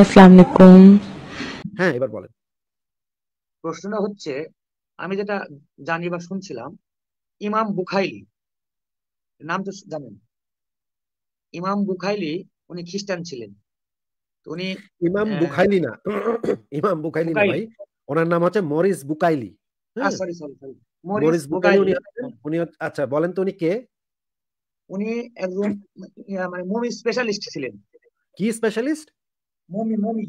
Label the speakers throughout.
Speaker 1: আসসালামু আলাইকুম হ্যাঁ এবার বলেন প্রশ্নটা হচ্ছে আমি যেটা জানি বা শুনছিলাম ইমাম বুখাইলি নাম তো জানেন ইমাম বুখাইলি উনি খ্রিস্টান ছিলেন উনি হ্যাঁ। ইমাম বুখাইলি
Speaker 2: না ইমাম বুখাইলি না ভাই ওনার নাম হচ্ছে মরিস বুকাইলি
Speaker 1: সরি হ্যাঁ। সরি মরিস বুকাইলি উনি
Speaker 2: উনি আচ্ছা বলেন তো উনি কে
Speaker 1: উনি একজন মানে, মানে মুভি স্পেশালিস্ট ছিলেন কি স্পেশালিস্ট
Speaker 2: মমি মমি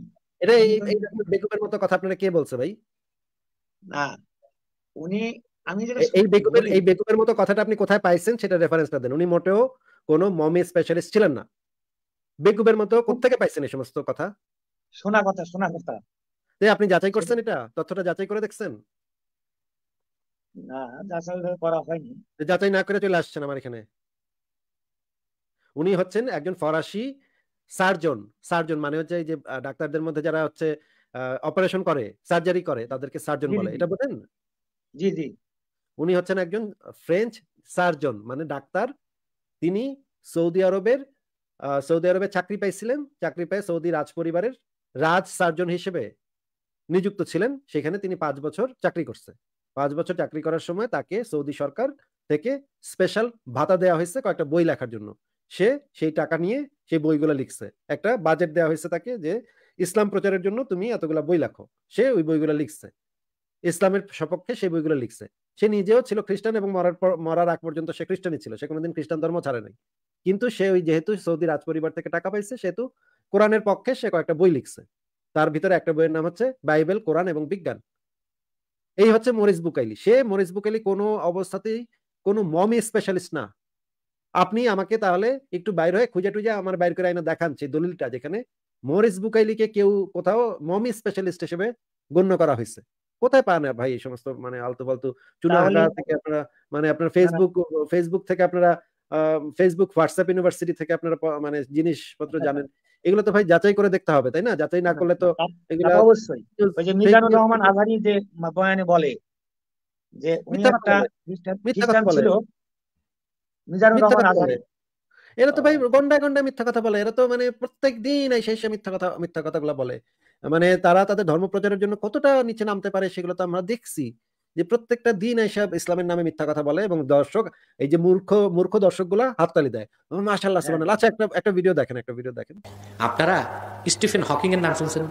Speaker 2: বেকুবের মতো কথা আপনারা কে বলছে ভাই না উনি আমি এই বেকুবের এই বেকুবের মতো কথাটা আপনি কোথায় পাইছেন সেটা রেফারেন্সটা দেন উনি মোটেও মমি স্পেশালিস্ট ছিলেন না বেকুবের মতো পাইছেন এই সমস্ত কথা শোনা কথা শোনা কথা আপনি যাচাই করছেন এটা তথ্যটা যাচাই করে দেখছেন
Speaker 1: না যাচাই করা হয়নি
Speaker 2: যাচাই না করে চলে আসছেন আমার এখানে উনি হচ্ছেন একজন ফরাসি সার্জন সার্জন মানে হচ্ছে যে ডাক্তারদের মধ্যে যারা হচ্ছে অপারেশন করে সার্জারি করে তাদেরকে সার্জন বলে এটা বলেন জি জি উনি হচ্ছেন একজন ফ্রেঞ্চ সার্জন মানে ডাক্তার তিনি সৌদি আরবের সৌদি আরবে চাকরি পাইছিলেন চাকরি পাই সৌদি রাজ পরিবারের রাজ সার্জন হিসেবে নিযুক্ত ছিলেন সেখানে তিনি পাঁচ বছর চাকরি করছে পাঁচ বছর চাকরি করার সময় তাকে সৌদি সরকার থেকে স্পেশাল ভাতা দেওয়া হয়েছে কয়েকটা বই লেখার জন্য সে সেই টাকা নিয়ে সেই বইগুলো লিখছে একটা বাজেট দেওয়া হয়েছে তাকে যে ইসলাম প্রচারের জন্য তুমি এতগুলো বই লেখো সে ওই বইগুলো লিখছে ইসলামের সপক্ষে সেই বইগুলো লিখছে সে নিজেও ছিল খ্রিস্টান এবং মরার পর মরার আগ পর্যন্ত সে খ্রিস্টানই ছিল সে কোনোদিন খ্রিস্টান ধর্ম ছাড়ে নাই কিন্তু সে ওই যেহেতু সৌদি রাজ পরিবার থেকে টাকা পাইছে সেহেতু কোরআনের পক্ষে সে কয়েকটা বই লিখছে তার ভিতরে একটা বইয়ের নাম হচ্ছে বাইবেল কোরআন এবং বিজ্ঞান এই হচ্ছে মরিস বুকাইলি সে মরিস বুকাইলি কোনো অবস্থাতেই কোনো মমি স্পেশালিস্ট না আপনি আমাকে তাহলে একটু বাইর হয়ে খুঁজে টুজে আমার বাইর করে আইনা দেখান দলিলটা যেখানে মরিস বুকাইলিকে কেউ কোথাও মমি স্পেশালিস্ট হিসেবে গণ্য করা হয়েছে কোথায় পান ভাই এই সমস্ত মানে আলতু ফালতু চুনাহাটা থেকে আপনারা মানে আপনার ফেসবুক হ্যাঁ। ফেসবুক থেকে আপনারা ফেসবুক হোয়াটসঅ্যাপ ইউনিভার্সিটি থেকে আপনারা মানে জিনিসপত্র হ্যাঁ। জানেন এগুলো তো ভাই যাচাই করে দেখতে হবে তাই না যাচাই না হ্যাঁ, করলে তো এগুলো অবশ্যই ওই যে মিজানুর রহমান
Speaker 1: আজহারি যে বয়ানে বলে যে উনি একটা
Speaker 2: খ্রিস্টান ছিল এরা তো ভাই গন্ডায় গন্ডায় মিথ্যা কথা বলে এরা তো মানে প্রত্যেক দিন এই শেষে মিথ্যা কথা মিথ্যা কথাগুলো বলে মানে তারা তাদের ধর্ম প্রচারের জন্য কতটা নিচে নামতে পারে সেগুলো তো আমরা দেখছি যে প্রত্যেকটা দিন এসব ইসলামের নামে মিথ্যা কথা বলে এবং দর্শক এই যে মূর্খ মূর্খ দর্শক গুলা হাততালি দেয় মাসাল্লাহ হ্যাঁ। সুবহানাল্লাহ আচ্ছা একটা একটা ভিডিও দেখেন একটা ভিডিও দেখেন আপনারা স্টিফেন হকিং এর নাম শুনছেন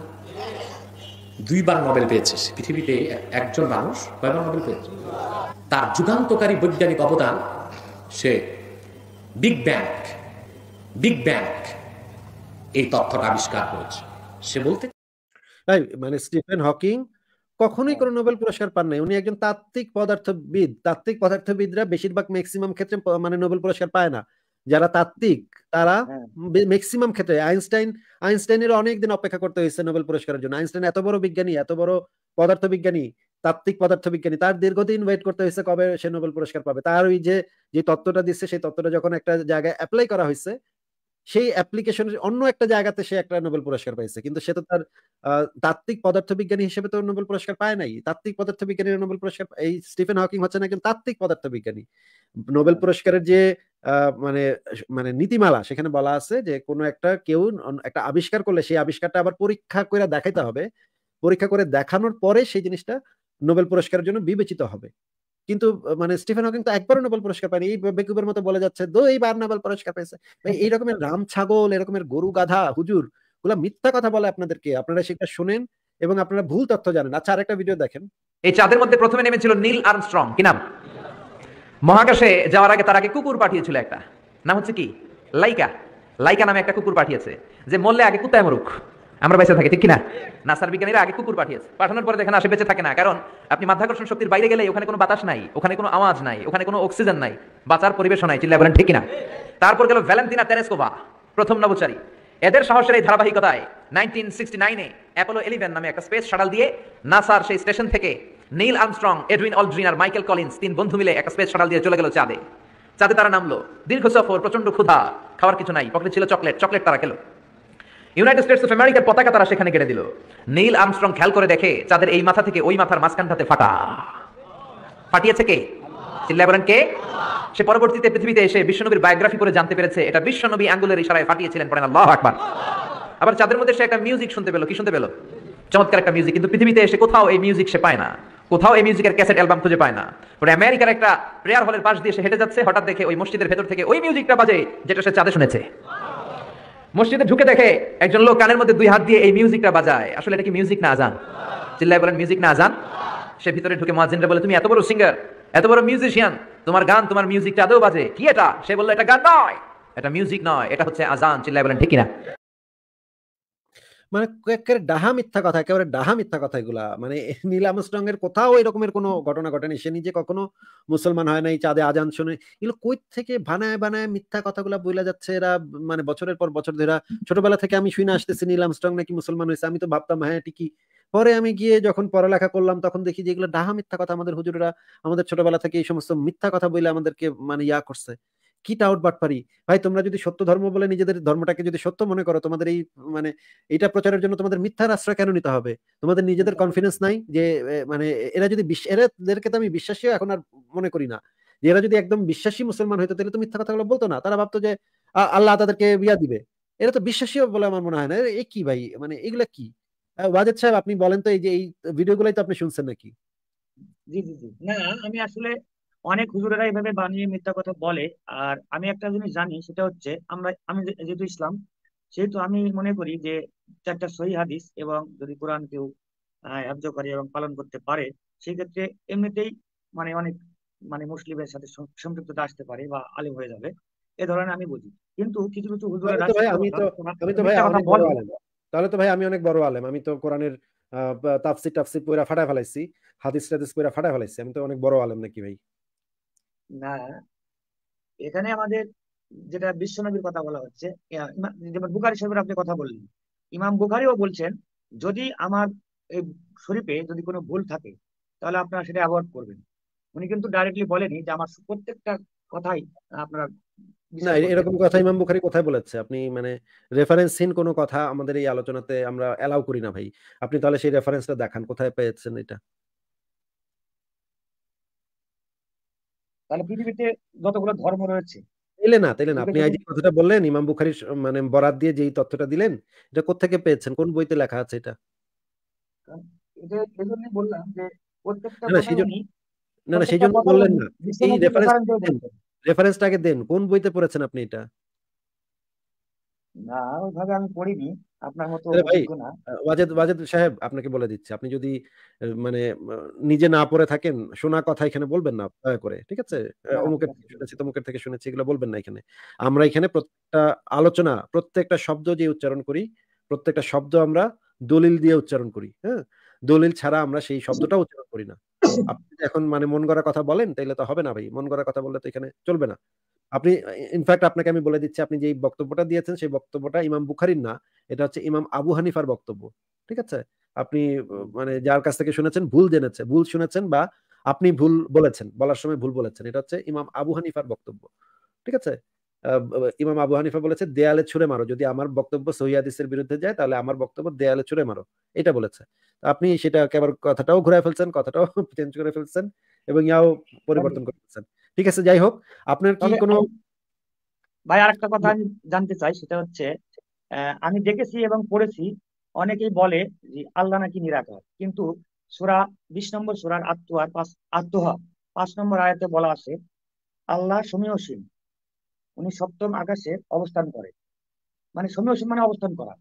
Speaker 3: দুইবার নোবেল পেয়েছে পৃথিবীতে একজন মানুষ কয়বার নোবেল পেয়েছে তার যুগান্তকারী বৈজ্ঞানিক অবদান সে
Speaker 2: বিগ ব্যাংক বিগ ব্যাংক এই তথ্যটা আবিষ্কার করেছে সে বলতে তাই মানে স্টিফেন হকিং কখনোই হ্যাঁ। কোনো নোবেল পুরস্কার পান নাই উনি একজন তাত্ত্বিক পদার্থবিদ তাত্ত্বিক পদার্থবিদরা বেশিরভাগ ম্যাক্সিমাম ক্ষেত্রে মানে নোবেল পুরস্কার পায় না যারা তাত্ত্বিক তারা হ্যাঁ। ম্যাক্সিমাম ক্ষেত্রে আইনস্টাইন আইনস্টাইনের অনেক দিন অপেক্ষা করতে হয়েছে নোবেল পুরস্কারের জন্য আইনস্টাইন এত বড় বিজ্ঞানী এত বড় পদার্থবিজ্ঞানী তাত্ত্বিক পদার্থবিজ্ঞানী তার দীর্ঘদিন ওয়েট করতে হয়েছে কবে সে নোবেল পুরস্কার পাবে তার ওই যে যে তত্ত্বটা দিচ্ছে সেই তত্ত্বটা যখন একটা জায়গায় অ্যাপ্লাই করা হয়েছে সেই অ্যাপ্লিকেশনের অন্য একটা জায়গাতে সে একটা নোবেল পুরস্কার পাইছে কিন্তু সে তো তার তাত্ত্বিক পদার্থবিজ্ঞানী হিসেবে তো নোবেল পুরস্কার পায় নাই তাত্ত্বিক পদার্থবিজ্ঞানীর নোবেল পুরস্কার এই স্টিফেন হকিং হচ্ছে না কিন্তু তাত্ত্বিক পদার্থবিজ্ঞানী নোবেল হ্যাঁ। পুরস্কারের যে মানে মানে নীতিমালা সেখানে বলা আছে যে কোনো একটা কেউ একটা আবিষ্কার করলে সেই আবিষ্কারটা আবার পরীক্ষা করে দেখাইতে হবে পরীক্ষা করে দেখানোর পরে সেই জিনিসটা নোবেল পুরস্কারের জন্য বিবেচিত হবে কিন্তু মানে স্টিফেন হকিং তো একবার নোবেল পুরস্কার পায়নি এই বেকুবের মতো বলে যাচ্ছে দো এইবার নোবেল পুরস্কার পেয়েছে হ্যাঁ। এই রকমের রাম ছাগল এরকমের গরু গাধা হুজুর গুলো মিথ্যা কথা বলে আপনাদেরকে আপনারা সেটা শুনেন এবং আপনারা ভুল তথ্য জানেন আচ্ছা আরেকটা ভিডিও দেখেন এই চাঁদের মধ্যে প্রথমে
Speaker 4: নেমেছিল নীল আর্মস্ট্রং
Speaker 2: কি নাম মহাকাশে যাওয়ার আগে তার আগে কুকুর পাঠিয়েছিল একটা
Speaker 4: নাম হচ্ছে কি লাইকা লাইকা নামে একটা কুকুর পাঠিয়েছে যে মরলে আগে কুত্তায় মরুক আমরা বেঁচে থাকি ঠিক কিনা নাসার বিজ্ঞানীরা আগে কুকুর পাঠিয়েছে পাঠানোর পরে দেখেন আসে বেঁচে থাকে না কারণ আপনি মাধ্যাকর্ষণ শক্তির বাইরে গেলে ওখানে কোনো বাতাস নাই ওখানে কোনো আওয়াজ নাই ওখানে কোনো অক্সিজেন নাই বাঁচার পরিবেশ নাই চিল্লা বলেন ঠিক কিনা তারপর গেল ভ্যালেন্টিনা তেরেসকোভা প্রথম নবচারী এদের সাহসের এই ধারাবাহিকতায় নাইনটিন সিক্সটি নাইনে অ্যাপোলো ইলেভেন নামে একটা স্পেস শাটাল দিয়ে নাসার সেই স্টেশন থেকে নীল আর্মস্ট্রং এডুইন অলড্রিন আর মাইকেল কলিন্স তিন বন্ধু মিলে একটা স্পেস শাটাল দিয়ে চলে গেল চাঁদে চাঁদে তারা নামলো দীর্ঘ সফর প্রচন্ড ক্ষুধা খাওয়ার কিছু নাই পকেটে ছিল চকলেট চকলেট তারা খেলো ইউনাইটেড স্টেটস অফ আমেরিকার পতাকা তারা সেখানে কেটে দিল নীল আমস্ট্রং খেয়াল করে দেখে যাদের এই মাথা থেকে ওই মাথার মাঝখানটাতে ফাটা ফাটিয়েছে কে বলেন কে সে পরবর্তীতে পৃথিবীতে এসে বিশ্বনবীর বায়োগ্রাফি জানতে পেরেছে এটা বিশ্বনবী আঙ্গুলের ইশারায় ফাটিয়েছিলেন পড়েন আল্লাহ আকবার আবার চাঁদের মধ্যে সে একটা মিউজিক শুনতে পেলো কি শুনতে পেলো চমৎকার একটা মিউজিক কিন্তু পৃথিবীতে এসে কোথাও এই মিউজিক সে পায় না কোথাও এই মিউজিকের ক্যাসেট অ্যালবাম খুঁজে পায় না পরে আমেরিকার একটা প্রেয়ার হলের পাশ দিয়ে সে হেঁটে যাচ্ছে হঠাৎ দেখে ওই মসজিদের ভেতর থেকে ওই মিউজিকটা বাজে যেটা সে চাঁদে শুনেছে মসজিদে ঢুকে দেখে একজন লোক কানের মধ্যে দুই হাত দিয়ে এই মিউজিকটা বাজায় আসলে এটা কি মিউজিক না আজান চিল্লাই বলেন মিউজিক না আজান সে ভিতরে ঢুকে মহাজিনরা বলে তুমি এত বড় সিঙ্গার এত বড় মিউজিশিয়ান তোমার গান তোমার মিউজিকটা আদৌ বাজে কি এটা সে বললো এটা গান নয় এটা মিউজিক নয় এটা হচ্ছে আজান চিল্লাই বলেন ঠিক না
Speaker 2: মানে একেবারে ডাহা মিথ্যা কথা একেবারে ডাহা মিথ্যা কথা এগুলা মানে নীল আমস্ট্রং এর কোথাও এরকমের কোনো ঘটনা ঘটেনি সে নিজে কখনো মুসলমান হয় নাই চাঁদে আজান শুনে এগুলো কই থেকে বানায় বানায় মিথ্যা কথাগুলা বইলা যাচ্ছে এরা মানে বছরের পর বছর ধরে ছোটবেলা থেকে আমি শুনে আসতেছি নীল আমস্ট্রং নাকি মুসলমান হয়েছে আমি তো ভাবতাম হ্যাঁ ঠিকই পরে আমি গিয়ে যখন পড়ালেখা করলাম তখন দেখি যে এগুলো ডাহা মিথ্যা কথা আমাদের হুজুরেরা আমাদের ছোটবেলা থেকে এই সমস্ত মিথ্যা কথা বলে আমাদেরকে মানে ইয়া করছে কি টাউট বাটপারি ভাই তোমরা যদি সত্য ধর্ম বলে নিজেদের ধর্মটাকে যদি সত্য মনে করো তোমাদের এই মানে এটা প্রচারের জন্য তোমাদের মিথ্যার আশ্রয় কেন নিতে হবে তোমাদের নিজেদের কনফিডেন্স নাই যে মানে এরা যদি এরাদেরকে তো আমি বিশ্বাসী এখন আর মনে করি না যে এরা যদি একদম বিশ্বাসী মুসলমান হইতো তাহলে তো মিথ্যা কথাগুলো বলতো না তারা ভাবতো যে আল্লাহ তাদেরকে বিয়া দিবে এরা তো বিশ্বাসী বলে আমার মনে হয় না এ কি ভাই মানে এগুলো কি ওয়াজেদ সাহেব আপনি বলেন তো এই যে এই ভিডিওগুলাই তো আপনি শুনছেন নাকি
Speaker 1: জি জি জি না আমি আসলে অনেক হুজুরেরা এভাবে বানিয়ে মিথ্যা কথা বলে আর আমি একটা জিনিস জানি সেটা হচ্ছে আমরা আমি যেহেতু ইসলাম সেহেতু আমি মনে করি যে চারটা সহি হাদিস এবং যদি কোরআন কেউ হ্যাব্য করে এবং পালন করতে পারে সেক্ষেত্রে এমনিতেই মানে অনেক মানে মুসলিমের সাথে সম্পৃক্ততা আসতে পারে বা আলিম হয়ে যাবে এ ধরনের আমি বুঝি কিন্তু কিছু কিছু হুজুরের আমি তো আমি তো ভাই অনেক বড় আলেম
Speaker 2: তাহলে তো ভাই আমি অনেক বড় আলেম আমি তো কোরআনের তাপসি টাপসি পুরা ফাটা ফেলাইছি হাদিস টাদিস পুরা ফাটা ফেলাইছি আমি তো অনেক বড় আলেম নাকি ভাই
Speaker 1: না এখানে আমাদের যেটা বিশ্ব নবীর কথা বলা হচ্ছে যেমন বুখারি শরীফের আপনি কথা বললেন ইমাম বুখারিও বলছেন যদি আমার এই শরীফে যদি কোনো ভুল থাকে তাহলে আপনারা সেটা অ্যাভয়েড করবেন উনি কিন্তু ডাইরেক্টলি বলেনি যে আমার প্রত্যেকটা কথাই আপনারা না এরকম কথা ইমাম
Speaker 2: বুখারি কোথায় বলেছে আপনি মানে রেফারেন্সহীন কোনো কথা আমাদের এই আলোচনাতে আমরা অ্যালাউ করি না ভাই আপনি তাহলে সেই রেফারেন্সটা দেখান কোথায় পেয়েছেন এটা
Speaker 1: তাহলে পৃথিবীতে যতগুলো ধর্ম রয়েছে তাইলে না
Speaker 2: তাইলে না আপনি আজ কথাটা বললেন ইমাম মানে দিয়ে যেই তথ্যটা দিলেন এটা কোথেকে পেয়েছেন কোন বইতে লেখা আছে এটা
Speaker 1: বললাম না সেই না না সেই জন্য বললেন না এই রেফারেন্স
Speaker 2: রেফারেন্সটাকে দেন কোন বইতে পড়েছেন আপনি এটা
Speaker 1: না ওইভাবে আমি পড়িনি আপনার মতো
Speaker 2: ওয়াজেদ ওয়াজেদ সাহেব আপনাকে বলে দিচ্ছি আপনি যদি মানে নিজে না পড়ে থাকেন শোনা কথা এখানে বলবেন না দয়া করে ঠিক আছে অমুকের থেকে শুনেছি তমুকের থেকে শুনেছি এগুলো বলবেন না এখানে আমরা এখানে প্রত্যেকটা আলোচনা প্রত্যেকটা শব্দ যে উচ্চারণ করি প্রত্যেকটা শব্দ আমরা দলিল দিয়ে উচ্চারণ করি হ্যাঁ দলিল ছাড়া আমরা সেই শব্দটা উচ্চারণ করি না আপনি এখন মানে মন গড়া কথা বলেন তাইলে তো হবে না ভাই মন গড়া কথা বললে তো এখানে চলবে না আপনি ইনফ্যাক্ট আপনাকে আমি বলে দিচ্ছি আপনি যে বক্তব্যটা দিয়েছেন সেই বক্তব্যটা ইমাম বুখারির না এটা হচ্ছে ইমাম আবু হানিফার বক্তব্য ঠিক আছে আপনি মানে যার কাছ থেকে শুনেছেন ভুল জেনেছে ভুল শুনেছেন বা আপনি ভুল বলেছেন বলার সময় ভুল বলেছেন এটা হচ্ছে ইমাম আবু হানিফার বক্তব্য ঠিক আছে ইমাম আবু হানিফা বলেছে দেয়ালে ছুড়ে মারো যদি আমার বক্তব্য সহিদের বিরুদ্ধে যায় তাহলে আমার বক্তব্য দেয়ালে ছুড়ে মারো এটা বলেছে আপনি সেটা একেবারে কথাটাও ঘুরে ফেলছেন কথাটাও চেঞ্জ করে ফেলছেন এবং ইয়াও পরিবর্তন করে ফেলছেন ঠিক আছে যাই হোক আপনার কি কোনো
Speaker 1: ভাই আরেকটা কথা আমি জানতে চাই সেটা হচ্ছে আমি দেখেছি এবং পড়েছি অনেকেই বলে যে আল্লাহ নাকি নিরাকার কিন্তু সুরা বিশ নম্বর সুরার আত্মহার পাঁচ আত্মহা পাঁচ নম্বর আয়াতে বলা আছে আল্লাহ সমীহসীম উনি সপ্তম আকাশে অবস্থান করে মানে সমীহসীম মানে অবস্থান করা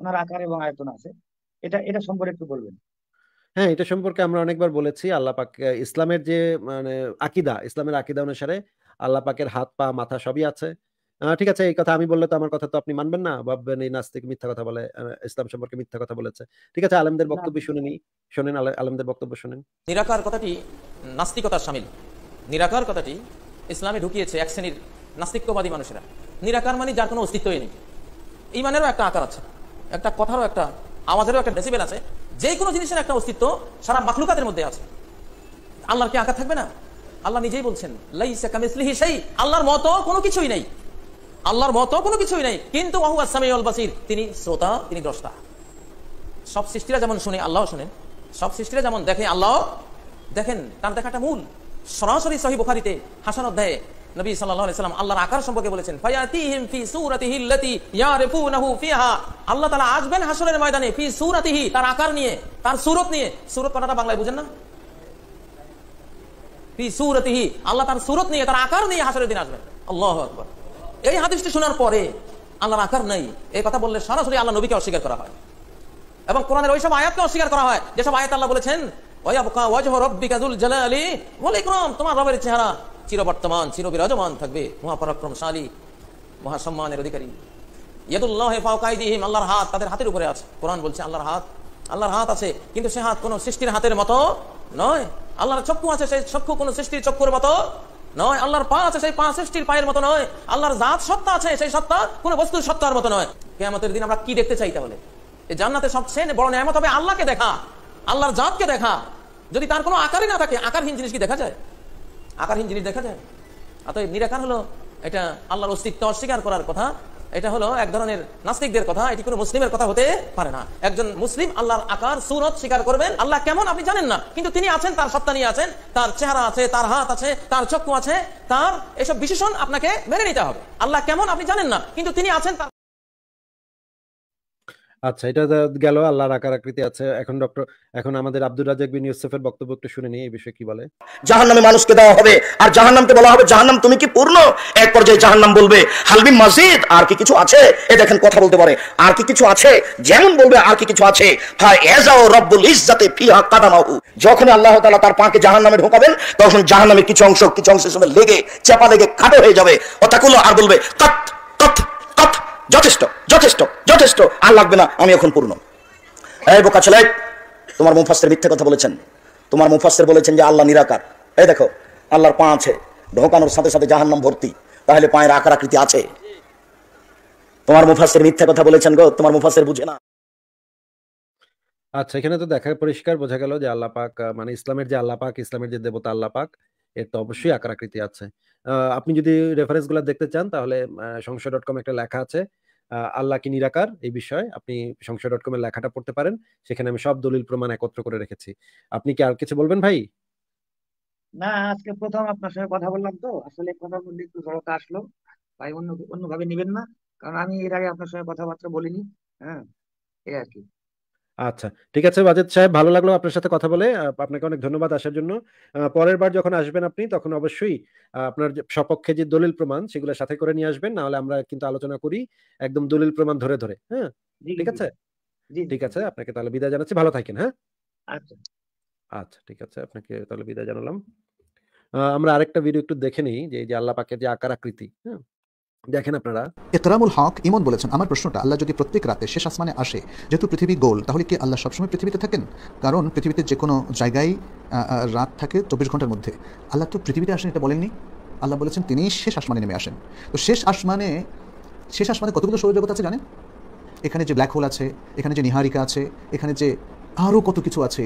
Speaker 1: ওনার আকার এবং আয়তন আছে এটা এটা সম্পর্কে একটু বলবেন
Speaker 2: হ্যাঁ এটা সম্পর্কে আমরা অনেকবার বলেছি আল্লাহ পাক ইসলামের যে মানে আকিদা ইসলামের আকিদা অনুসারে আল্লাহ পাকের হাত পা মাথা সবই আছে ঠিক আছে এই কথা আমি বললে তো আমার কথা তো আপনি মানবেন না ভাববেন এই নাস্তিক মিথ্যা কথা বলে ইসলাম সম্পর্কে মিথ্যা কথা বলেছে ঠিক আছে আলেমদের বক্তব্য শুনেনি শোনেন আলেমদের বক্তব্য শুনেন
Speaker 3: নিরাকার কথাটি নাস্তিকতার সামিল নিরাকার কথাটি ইসলামে ঢুকিয়েছে এক শ্রেণীর নাস্তিকবাদী মানুষেরা নিরাকার মানে যার কোনো অস্তিত্বই নেই ইমানেরও একটা আকার আছে একটা কথারও একটা আওয়াজেরও একটা ডেসিবেল আছে যে কোনো জিনিসের একটা অস্তিত্ব সারা মাখলুকাতের মধ্যে আছে আল্লাহর কি আকার থাকবে না আল্লাহ নিজেই বলছেন সেই আল্লাহর মতো কোনো কিছুই নেই আল্লাহর মত কোনো কিছুই নাই কিন্তু তিনি শ্রোতা তিনি দ্রষ্টা সব সৃষ্টিরা যেমন শুনে আল্লাহ শুনেন সব সৃষ্টিরা যেমন দেখে আল্লাহ দেখেন তার দেখাটা মূল সরাসরি সহি বোখারিতে হাসান অধ্যায়ে নবী সাল্লাম আল্লাহর আকার সম্পর্কে বলেছেন আল্লাহ তালা আসবেন হাসনের ময়দানে ফি সুরাতিহি তার আকার নিয়ে তার সুরত নিয়ে সুরত কথাটা বাংলায় বুঝেন না সুরতিহি আল্লাহ তার সুরত নিয়ে তার আকার নিয়ে হাসনের দিন আসবেন আল্লাহ আকবর এই হাদিসটি শোনার পরে আল্লাহর আকার নেই এই কথা বললে সরাসরি আল্লাহ নবীকে অস্বীকার করা হয় এবং কোরআনের ওইসব আয়াতকে অস্বীকার করা হয় যেসব আয়াত আল্লাহ বলেছেন তোমার রবের চেহারা চিরবর্তমান চিরবিরাজমান থাকবে অধিকারী হাত তাদের হাতের উপরে আছে আল্লাহর হাত আল্লাহর হাত আছে কিন্তু সে হাত কোনো সৃষ্টির হাতের মতো নয় আল্লাহর চক্ষু আছে সেই চক্ষু কোনো সৃষ্টির চক্ষুর মতো নয় আল্লাহর পা আছে সেই পা সৃষ্টির পায়ের মতো নয় আল্লাহর জাত সত্তা আছে সেই সত্তা কোনো বস্তুর সত্তার মতো নয় কেয়ামতের দিন আমরা কি দেখতে চাই তাহলে এই জান্নাতে সবচেয়ে বড় নিয়ামত হবে আল্লাহকে দেখা আল্লাহর জাতকে দেখা যদি তার কোনো আকারই না থাকে আকারহীন জিনিস কি দেখা যায় আকারহীন জিনিস দেখা যায় অতএব নিরাকার হলো এটা আল্লাহর অস্তিত্ব অস্বীকার করার কথা এটা হলো এক ধরনের নাস্তিকদের কথা এটি কোনো মুসলিমের কথা হতে পারে না একজন মুসলিম আল্লাহর আকার সুরত স্বীকার করবেন আল্লাহ কেমন আপনি জানেন না কিন্তু তিনি আছেন তার সত্তা নিয়ে আছেন তার চেহারা আছে তার হাত আছে তার চক্ষু আছে তার এসব বিশেষণ আপনাকে মেনে নিতে হবে আল্লাহ কেমন আপনি জানেন না কিন্তু তিনি আছেন তার
Speaker 2: আচ্ছা এটা গেল আল্লাহর আকার আকৃতি আছে এখন ডক্টর এখন আমাদের আব্দুর রাজাক বিন ইউসেফের বক্তব্য একটু শুনে নিই এই বিষয়ে কি বলে জাহান নামে মানুষকে দেওয়া হবে আর জাহান নামকে বলা হবে জাহান নাম তুমি কি পূর্ণ এক পর্যায়ে জাহান নাম বলবে
Speaker 5: হালবি মাজিদ আর কি কিছু আছে এ দেখেন কথা বলতে পারে আর কি কিছু আছে যেমন বলবে আর কি কিছু আছে ফা ও রব্বুল ইজ্জাতে ফিহা কাদামাহু যখন আল্লাহ তাআলা তার পাকে জাহান নামে ঢোকাবেন তখন জাহান নামে কিছু অংশ কিছু অংশের সঙ্গে লেগে চাপা লেগে খাটো হয়ে যাবে অতাকুল আর বলবে কত কত যথেষ্ট যথেষ্ট যথেষ্ট আর লাগবে না আমি এখন পূর্ণ এই বোকা ছেলে তোমার মুফাস্তের মিথ্যে কথা বলেছেন তোমার মুফাস্তের বলেছেন যে আল্লাহ নিরাকার এই দেখো আল্লাহর পা আছে ঢোকানোর সাথে সাথে জাহান্নাম ভর্তি তাহলে পায়ের আকার আকৃতি আছে তোমার মুফাস্তের মিথ্যা কথা বলেছেন গো তোমার মুফাস্তের বুঝে না
Speaker 2: আচ্ছা এখানে তো দেখা পরিষ্কার বোঝা গেল যে আল্লাহ পাক মানে ইসলামের যে আল্লাহ পাক ইসলামের যে দেবতা আল্লাহ পাক এর তো অবশ্যই আকার আকৃতি আছে আপনি যদি রেফারেন্স গুলা দেখতে চান তাহলে সংশয় ডট কম একটা লেখা আছে আল্লাহ কি নিরাকার এই বিষয়ে আপনি সংশয় ডট কম এর লেখাটা পড়তে পারেন সেখানে আমি সব দলিল প্রমাণ একত্র করে রেখেছি আপনি কি আর কিছু বলবেন ভাই
Speaker 1: না আজকে প্রথম আপনার সঙ্গে কথা বললাম তো আসলে কথা বললে একটু জড়তা আসলো তাই অন্য অন্যভাবে নেবেন না কারণ আমি এর আগে আপনার সঙ্গে কথাবার্তা বলিনি হ্যাঁ এই আর কি
Speaker 2: আচ্ছা ঠিক আছে বাজেদ সাহেব ভালো লাগলো আপনার সাথে কথা বলে আপনাকে অনেক ধন্যবাদ আসার জন্য পরের বার যখন আসবেন আপনি তখন অবশ্যই আপনার সপক্ষে যে দলিল প্রমাণ সেগুলো সাথে করে নিয়ে আসবেন নাহলে আমরা কিন্তু আলোচনা করি একদম দলিল প্রমাণ ধরে ধরে হ্যাঁ ঠিক আছে ঠিক আছে আপনাকে তাহলে বিদায় জানাচ্ছি ভালো থাকেন হ্যাঁ আচ্ছা আচ্ছা ঠিক আছে আপনাকে তাহলে বিদায় জানালাম আমরা আরেকটা ভিডিও একটু দেখে নিই যে আল্লাহ পাকের যে আকার আকৃতি হ্যাঁ দেখেন
Speaker 5: আপনারা একরামুল হক ইমন বলেছেন আমার প্রশ্নটা আল্লাহ যদি প্রত্যেক রাতে শেষ আসমানে আসে যেহেতু পৃথিবী গোল তাহলে কি আল্লাহ সবসময় পৃথিবীতে থাকেন কারণ পৃথিবীতে যে কোনো জায়গায় রাত থাকে চব্বিশ ঘন্টার মধ্যে আল্লাহ তো পৃথিবীতে আসেন এটা বলেননি আল্লাহ বলেছেন তিনি শেষ আসমানে নেমে আসেন তো শেষ আসমানে শেষ আসমানে কতগুলো সৌরজগৎ আছে জানেন এখানে যে ব্ল্যাক হোল আছে এখানে যে নিহারিকা আছে এখানে যে আরও কত কিছু আছে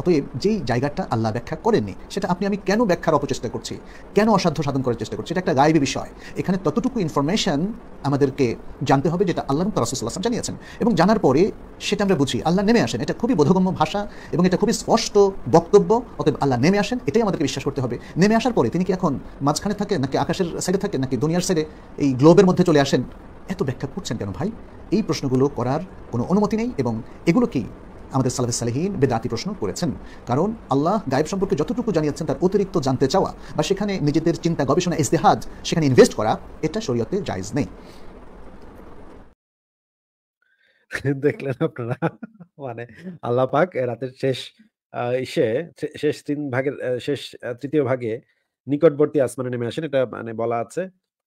Speaker 5: অতএব যেই জায়গাটা আল্লাহ ব্যাখ্যা করেননি সেটা আপনি আমি কেন ব্যাখ্যার অপচেষ্টা করছি কেন অসাধ্য সাধন করার চেষ্টা করছি এটা একটা গায়েবী বিষয় এখানে ততটুকু ইনফরমেশন আমাদেরকে জানতে হবে যেটা আল্লাহ রহমত জানিয়েছেন এবং জানার পরে সেটা আমরা বুঝি আল্লাহ নেমে আসেন এটা খুবই বোধগম্য ভাষা এবং এটা খুবই স্পষ্ট বক্তব্য অতএব আল্লাহ নেমে আসেন এটাই আমাদেরকে বিশ্বাস করতে হবে নেমে আসার পরে তিনি কি এখন মাঝখানে থাকেন নাকি আকাশের সাইডে থাকেন নাকি দুনিয়ার সাইডে এই গ্লোবের মধ্যে চলে আসেন এত ব্যাখ্যা করছেন কেন ভাই এই প্রশ্নগুলো করার কোনো অনুমতি নেই এবং এগুলো কি আমাদের সালাফে সালেহীন বেদাতি প্রশ্ন করেছেন কারণ আল্লাহ গায়েব সম্পর্কে যতটুকু জানিয়েছেন তার অতিরিক্ত জানতে চাওয়া বা সেখানে নিজেদের চিন্তা গবেষণা ইস্তেহাদ সেখানে ইনভেস্ট করা এটা শরীয়তে জায়জ নেই
Speaker 2: দেখলেন আপনারা মানে আল্লাহ পাক রাতের শেষ ইসে শেষ তিন ভাগের শেষ তৃতীয় ভাগে নিকটবর্তী আসমানে নেমে আসেন এটা মানে বলা আছে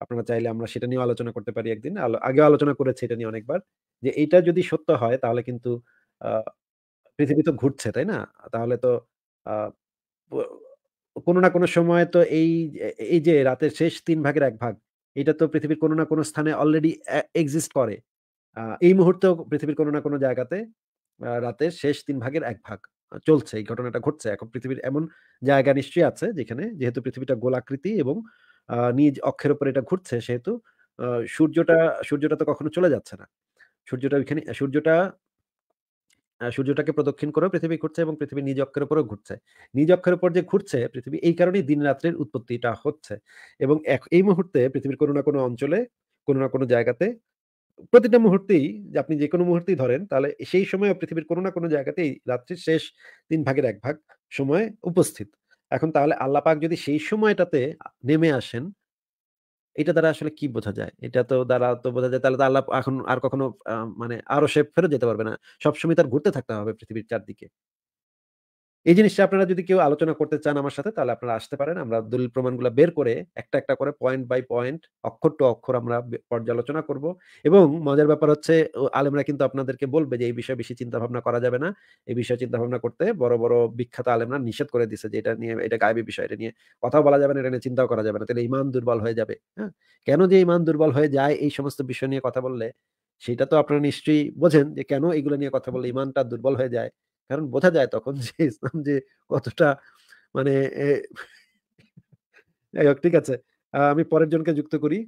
Speaker 2: আপনারা চাইলে আমরা সেটা নিয়ে আলোচনা করতে পারি একদিন আগে আলোচনা করেছি এটা নিয়ে অনেকবার যে এটা যদি সত্য হয় তাহলে কিন্তু পৃথিবী তো ঘুরছে, তাই না? তাহলে তো কোনো না কোনো সময় তো এই এই যে রাতের শেষ তিন ভাগের এক ভাগ, এটা তো পৃথিবীর কোনো না কোনো স্থানে অলরেডি এক্সিস্ট করে। এই মুহূর্তে পৃথিবীর কোনো না কোনো জায়গাতে রাতের শেষ তিন ভাগের এক ভাগ চলছে। এই ঘটনাটা ঘটছে। এখন পৃথিবীর এমন জায়গা নিশ্চয়ই আছে যেখানে যেহেতু পৃথিবীটা গোলাকৃতি এবং নিজ অক্ষের উপর এটা ঘুরছে সেহেতু সূর্যটা সূর্যটা তো কখনো চলে যাচ্ছে না। সূর্যটা ওইখানে সূর্যটা সূর্যটাকে প্রদক্ষিণ করে পৃথিবী ঘুরছে এবং পৃথিবী নিজ অক্ষের উপরেও ঘুরছে নিজ অক্ষের উপর যে ঘুরছে পৃথিবী এই কারণেই দিন রাত্রের উৎপত্তিটা হচ্ছে এবং এই মুহূর্তে পৃথিবীর কোনো না কোনো অঞ্চলে কোনো না কোনো জায়গাতে প্রতিটা মুহূর্তেই আপনি যে কোনো মুহূর্তেই ধরেন তাহলে সেই সময় পৃথিবীর কোনো না কোনো জায়গাতেই রাত্রির শেষ তিন ভাগের এক ভাগ সময় উপস্থিত এখন তাহলে আল্লাপাক যদি সেই সময়টাতে নেমে আসেন এটা দ্বারা আসলে কি বোঝা যায় এটা তো দ্বারা তো বোঝা যায় তাহলে তো আল্লাহ এখন আর কখনো মানে আরো সে ফেরত যেতে পারবে না সবসময় তার ঘুরতে থাকতে হবে পৃথিবীর চারদিকে এই জিনিসটা আপনারা যদি কেউ আলোচনা করতে চান আমার সাথে তাহলে আপনারা আসতে পারেন আমরা দলিল প্রমাণগুলো বের করে একটা একটা করে পয়েন্ট বাই পয়েন্ট অক্ষর টু অক্ষর আমরা পর্যালোচনা করব এবং মজার ব্যাপার হচ্ছে আলেমরা কিন্তু আপনাদেরকে বলবে যে এই বিষয়ে বেশি চিন্তা ভাবনা করা যাবে না এই বিষয়ে চিন্তা ভাবনা করতে বড় বড় বিখ্যাত আলেমরা নিষেধ করে দিছে যে এটা নিয়ে এটা গায়েবী বিষয় এটা নিয়ে কথাও বলা যাবে না এটা নিয়ে চিন্তাও করা যাবে না তাহলে ইমান দুর্বল হয়ে যাবে হ্যাঁ কেন যে ইমান দুর্বল হয়ে যায় এই সমস্ত বিষয় নিয়ে কথা বললে সেটা তো আপনারা নিশ্চয়ই বোঝেন যে কেন এগুলো নিয়ে কথা বললে ইমানটা দুর্বল হয়ে যায় কারণ বোঝা যায় তখন যে ইসলাম যে কতটা মানে যাই হোক ঠিক আছে আমি পরের জনকে যুক্ত করি